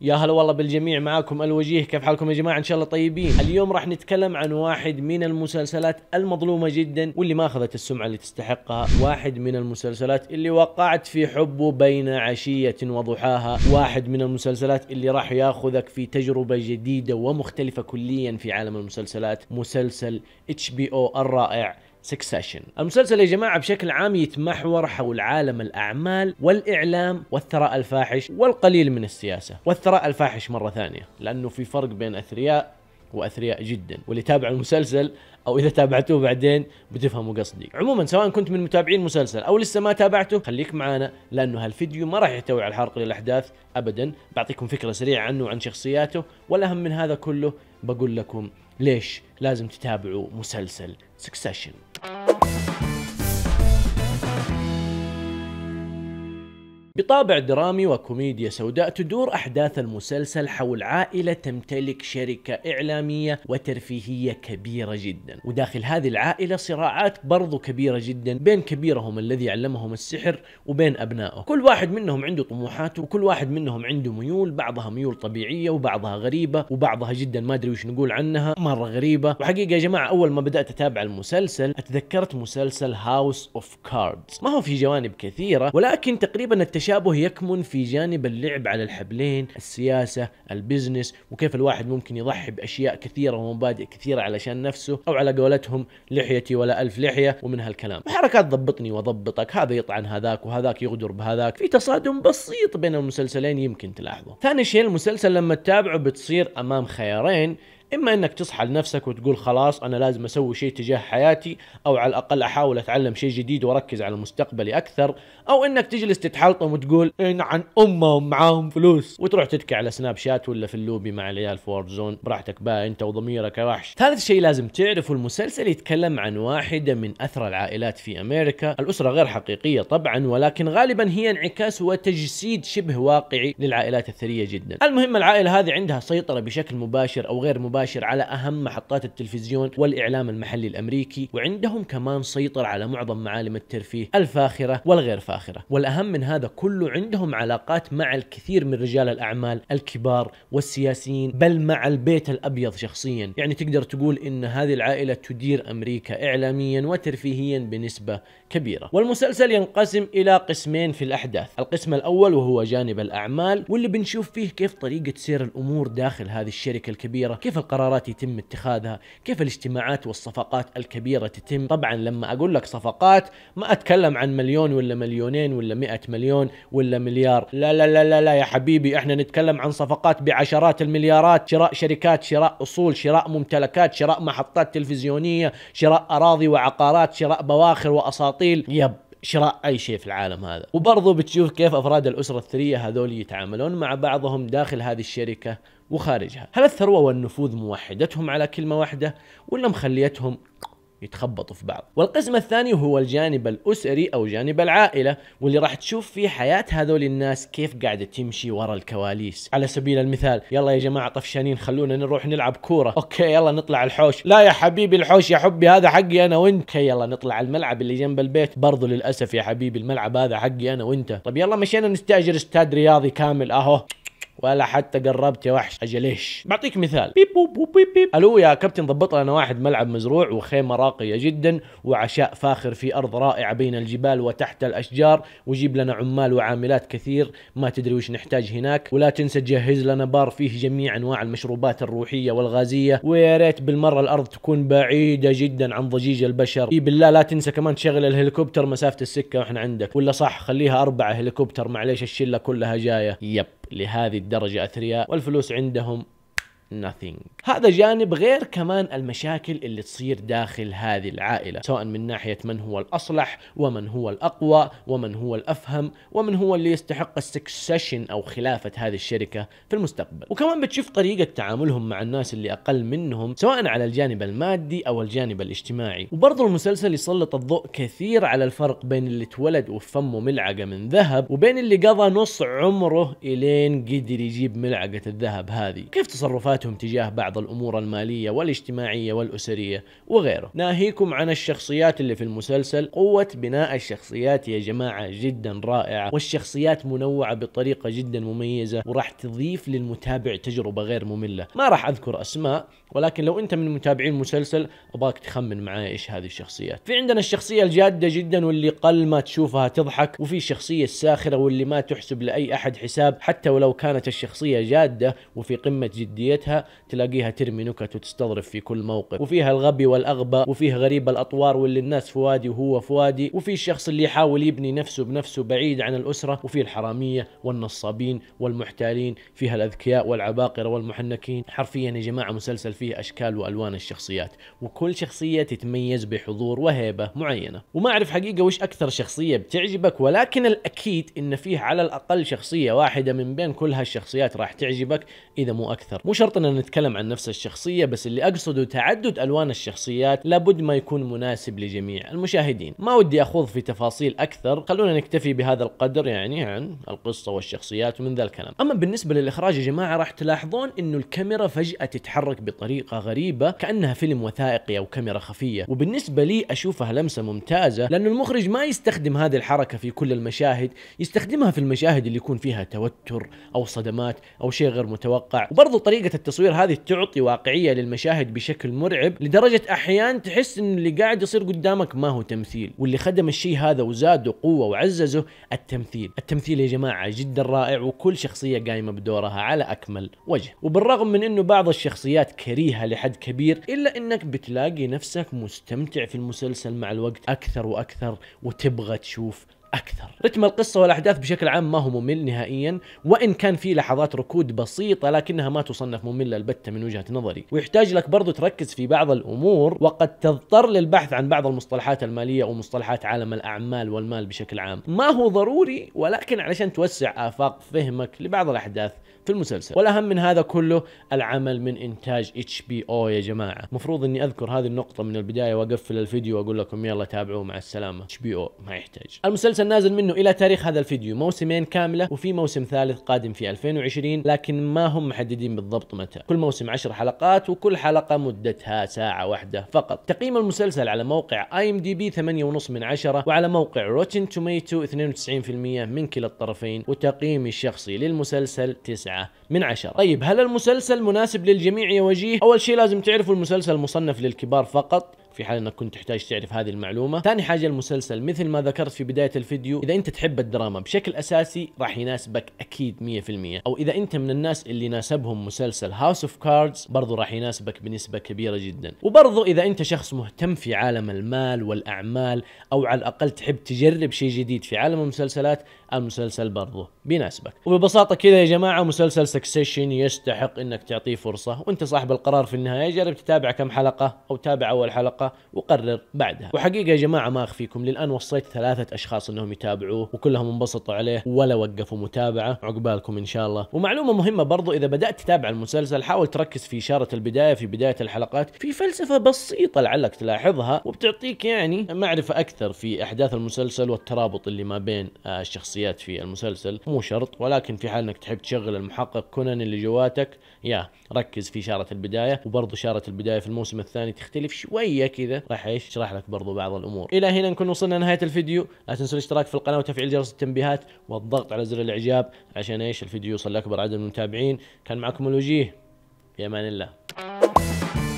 يا هلا والله بالجميع معاكم الوجيه كيف حالكم يا جماعه ان شاء الله طيبين اليوم راح نتكلم عن واحد من المسلسلات المظلومه جدا واللي ما اخذت السمعه اللي تستحقها واحد من المسلسلات اللي وقعت في حبه بين عشيه وضحاها واحد من المسلسلات اللي راح ياخذك في تجربه جديده ومختلفه كليا في عالم المسلسلات مسلسل اتش بي او الرائع سكسيشن المسلسل يا جماعة بشكل عام يتمحور حول عالم الأعمال والإعلام والثراء الفاحش والقليل من السياسة والثراء الفاحش مرة ثانية لأنه في فرق بين أثرياء واثرياء جدا واللي تابع المسلسل او اذا تابعتوه بعدين بتفهموا قصدي عموما سواء كنت من متابعين المسلسل او لسه ما تابعته خليك معانا لانه هالفيديو ما راح يحتوي على الحرق للاحداث ابدا بعطيكم فكره سريعه عنه وعن شخصياته والاهم من هذا كله بقول لكم ليش لازم تتابعوا مسلسل سكسيشن بطابع درامي وكوميديا سوداء تدور أحداث المسلسل حول عائلة تمتلك شركة إعلامية وترفيهية كبيرة جدا وداخل هذه العائلة صراعات برضو كبيرة جدا بين كبيرهم الذي علمهم السحر وبين أبنائه كل واحد منهم عنده طموحات وكل واحد منهم عنده ميول بعضها ميول طبيعية وبعضها غريبة وبعضها جدا ما أدري وش نقول عنها مرة غريبة وحقيقة يا جماعة أول ما بدأت أتابع المسلسل أتذكرت مسلسل هاوس أوف كاردز ما هو في جوانب كثيرة ولكن تقريبا التش التشابه يكمن في جانب اللعب على الحبلين السياسة البزنس وكيف الواحد ممكن يضحي بأشياء كثيرة ومبادئ كثيرة علشان نفسه أو على قولتهم لحيتي ولا ألف لحية ومن هالكلام حركات ضبطني وضبطك هذا يطعن هذاك وهذاك يغدر بهذاك في تصادم بسيط بين المسلسلين يمكن تلاحظه ثاني شيء المسلسل لما تتابعه بتصير أمام خيارين اما انك تصحى لنفسك وتقول خلاص انا لازم اسوي شيء تجاه حياتي او على الاقل احاول اتعلم شيء جديد واركز على مستقبلي اكثر او انك تجلس تتحلطم وتقول ان إيه عن امهم معاهم فلوس وتروح تبكي على سناب شات ولا في اللوبي مع العيال في زون براحتك بقى انت وضميرك يا وحش ثالث شيء لازم تعرفه المسلسل يتكلم عن واحده من اثرى العائلات في امريكا الاسره غير حقيقيه طبعا ولكن غالبا هي انعكاس وتجسيد شبه واقعي للعائلات الثريه جدا المهم العائله هذه عندها سيطره بشكل مباشر او غير مباشر مباشر على أهم محطات التلفزيون والإعلام المحلي الأمريكي وعندهم كمان سيطر على معظم معالم الترفيه الفاخرة والغير فاخرة والأهم من هذا كله عندهم علاقات مع الكثير من رجال الأعمال الكبار والسياسيين بل مع البيت الأبيض شخصيا يعني تقدر تقول إن هذه العائلة تدير أمريكا إعلاميا وترفيهيا بنسبة كبيرة والمسلسل ينقسم إلى قسمين في الأحداث القسم الأول وهو جانب الأعمال واللي بنشوف فيه كيف طريقة سير الأمور داخل هذه الشركة الكبيرة كيف القرارات يتم اتخاذها كيف الاجتماعات والصفقات الكبيرة تتم طبعا لما أقول لك صفقات ما أتكلم عن مليون ولا مليونين ولا مئة مليون ولا مليار لا لا لا لا, لا يا حبيبي احنا نتكلم عن صفقات بعشرات المليارات شراء شركات شراء أصول شراء ممتلكات شراء محطات تلفزيونية شراء أراضي وعقارات شراء بواخر وأساطيل يب شراء اي شيء في العالم هذا وبرضه بتشوف كيف افراد الاسره الثريه هذول يتعاملون مع بعضهم داخل هذه الشركه وخارجها هل الثروه والنفوذ موحدتهم على كلمه واحده ولا مخليتهم يتخبطوا في بعض والقسم الثاني هو الجانب الأسري أو جانب العائلة واللي راح تشوف فيه حياة هذول الناس كيف قاعدة تمشي ورا الكواليس على سبيل المثال يلا يا جماعة طفشانين خلونا نروح نلعب كورة أوكي يلا نطلع الحوش لا يا حبيبي الحوش يا حبي هذا حقي أنا وأنت أوكي يلا نطلع الملعب اللي جنب البيت برضو للأسف يا حبيبي الملعب هذا حقي أنا وأنت طب يلا مشينا نستأجر استاد رياضي كامل أهو ولا حتى قربت يا وحش اجل ليش بعطيك مثال بيب بوب بيب بيب الو يا كابتن ضبط لنا واحد ملعب مزروع وخيمه راقيه جدا وعشاء فاخر في ارض رائعه بين الجبال وتحت الاشجار وجيب لنا عمال وعاملات كثير ما تدري وش نحتاج هناك ولا تنسى تجهز لنا بار فيه جميع انواع المشروبات الروحيه والغازيه ويا ريت بالمره الارض تكون بعيده جدا عن ضجيج البشر اي بالله لا تنسى كمان تشغل الهليكوبتر مسافه السكه واحنا عندك ولا صح خليها اربعه هليكوبتر معليش الشله كلها جايه يب لهذه الدرجة أثرياء والفلوس عندهم nothing هذا جانب غير كمان المشاكل اللي تصير داخل هذه العائلة سواء من ناحية من هو الأصلح ومن هو الأقوى ومن هو الأفهم ومن هو اللي يستحق السكسشن أو خلافة هذه الشركة في المستقبل وكمان بتشوف طريقة تعاملهم مع الناس اللي أقل منهم سواء على الجانب المادي أو الجانب الاجتماعي وبرضه المسلسل يسلط الضوء كثير على الفرق بين اللي اتولد وفمه ملعقة من ذهب وبين اللي قضى نص عمره إلين قدر يجيب ملعقة الذهب هذه كيف تصرفات واجباتهم تجاه بعض الأمور المالية والاجتماعية والأسرية وغيره ناهيكم عن الشخصيات اللي في المسلسل قوة بناء الشخصيات يا جماعة جدا رائعة والشخصيات منوعة بطريقة جدا مميزة وراح تضيف للمتابع تجربة غير مملة ما راح أذكر أسماء ولكن لو أنت من متابعين المسلسل أباك تخمن معايا إيش هذه الشخصيات في عندنا الشخصية الجادة جدا واللي قل ما تشوفها تضحك وفي الشخصية الساخرة واللي ما تحسب لأي أحد حساب حتى ولو كانت الشخصية جادة وفي قمة جديتها بدايتها تلاقيها ترمي نكت وتستظرف في كل موقف وفيها الغبي والاغبى وفيه غريب الاطوار واللي الناس فوادي وهو فوادي وفي الشخص اللي يحاول يبني نفسه بنفسه بعيد عن الاسره وفي الحراميه والنصابين والمحتالين فيها الاذكياء والعباقره والمحنكين حرفيا يا جماعه مسلسل فيه اشكال والوان الشخصيات وكل شخصيه تتميز بحضور وهيبه معينه وما اعرف حقيقه وش اكثر شخصيه بتعجبك ولكن الاكيد ان فيه على الاقل شخصيه واحده من بين كل هالشخصيات راح تعجبك اذا مو اكثر مو شرط ان نتكلم عن نفس الشخصية بس اللي أقصده تعدد ألوان الشخصيات لابد ما يكون مناسب لجميع المشاهدين ما ودي أخوض في تفاصيل أكثر خلونا نكتفي بهذا القدر يعني عن القصة والشخصيات ومن ذا الكلام أما بالنسبة للإخراج يا جماعة راح تلاحظون أنه الكاميرا فجأة تتحرك بطريقة غريبة كأنها فيلم وثائقي أو كاميرا خفية وبالنسبة لي أشوفها لمسة ممتازة لأنه المخرج ما يستخدم هذه الحركة في كل المشاهد يستخدمها في المشاهد اللي يكون فيها توتر أو صدمات أو شيء غير متوقع وبرضه طريقة التصوير هذه تعطي واقعيه للمشاهد بشكل مرعب لدرجه احيان تحس ان اللي قاعد يصير قدامك ما هو تمثيل واللي خدم الشيء هذا وزاده قوه وعززه التمثيل التمثيل يا جماعه جدا رائع وكل شخصيه قايمه بدورها على اكمل وجه وبالرغم من انه بعض الشخصيات كريهه لحد كبير الا انك بتلاقي نفسك مستمتع في المسلسل مع الوقت اكثر واكثر وتبغى تشوف أكثر رتم القصة والأحداث بشكل عام ما هو ممل نهائيا وإن كان في لحظات ركود بسيطة لكنها ما تصنف مملة البتة من وجهة نظري ويحتاج لك برضو تركز في بعض الأمور وقد تضطر للبحث عن بعض المصطلحات المالية ومصطلحات عالم الأعمال والمال بشكل عام ما هو ضروري ولكن علشان توسع آفاق فهمك لبعض الأحداث في المسلسل والاهم من هذا كله العمل من انتاج اتش بي او يا جماعه المفروض اني اذكر هذه النقطه من البدايه واقفل الفيديو واقول لكم يلا تابعوه مع السلامه اتش بي او ما يحتاج المسلسل مسلسل نازل منه الى تاريخ هذا الفيديو موسمين كامله وفي موسم ثالث قادم في 2020 لكن ما هم محددين بالضبط متى كل موسم 10 حلقات وكل حلقه مدتها ساعه واحده فقط تقييم المسلسل على موقع اي ام دي بي 8.5 من 10 وعلى موقع روتن توميتو 92% من كلا الطرفين وتقييمي الشخصي للمسلسل 9 من 10 طيب هل المسلسل مناسب للجميع يا وجيه اول شيء لازم تعرفوا المسلسل مصنف للكبار فقط في حال انك كنت تحتاج تعرف هذه المعلومه ثاني حاجه المسلسل مثل ما ذكرت في بدايه الفيديو اذا انت تحب الدراما بشكل اساسي راح يناسبك اكيد 100% او اذا انت من الناس اللي ناسبهم مسلسل هاوس اوف كاردز برضه راح يناسبك بنسبه كبيره جدا وبرضه اذا انت شخص مهتم في عالم المال والاعمال او على الاقل تحب تجرب شيء جديد في عالم المسلسلات المسلسل برضه بيناسبك وببساطه كذا يا جماعه مسلسل سكسيشن يستحق انك تعطيه فرصه وانت صاحب القرار في النهايه جرب تتابع كم حلقه او تابع اول حلقه الحلقه بعدها وحقيقه يا جماعه ما اخفيكم للان وصيت ثلاثه اشخاص انهم يتابعوه وكلهم انبسطوا عليه ولا وقفوا متابعه عقبالكم ان شاء الله ومعلومه مهمه برضو اذا بدات تتابع المسلسل حاول تركز في اشاره البدايه في بدايه الحلقات في فلسفه بسيطه لعلك تلاحظها وبتعطيك يعني معرفه اكثر في احداث المسلسل والترابط اللي ما بين آه، الشخصيات في المسلسل مو شرط ولكن في حال انك تحب تشغل المحقق كونان اللي جواتك يا ركز في اشاره البدايه وبرضو اشاره البدايه في الموسم الثاني تختلف شويه كذا راح اشرح لك برضو بعض الامور الى هنا نكون وصلنا لنهايه الفيديو لا تنسوا الاشتراك في القناه وتفعيل جرس التنبيهات والضغط على زر الاعجاب عشان ايش الفيديو يوصل لاكبر عدد من المتابعين كان معكم الوجيه في امان الله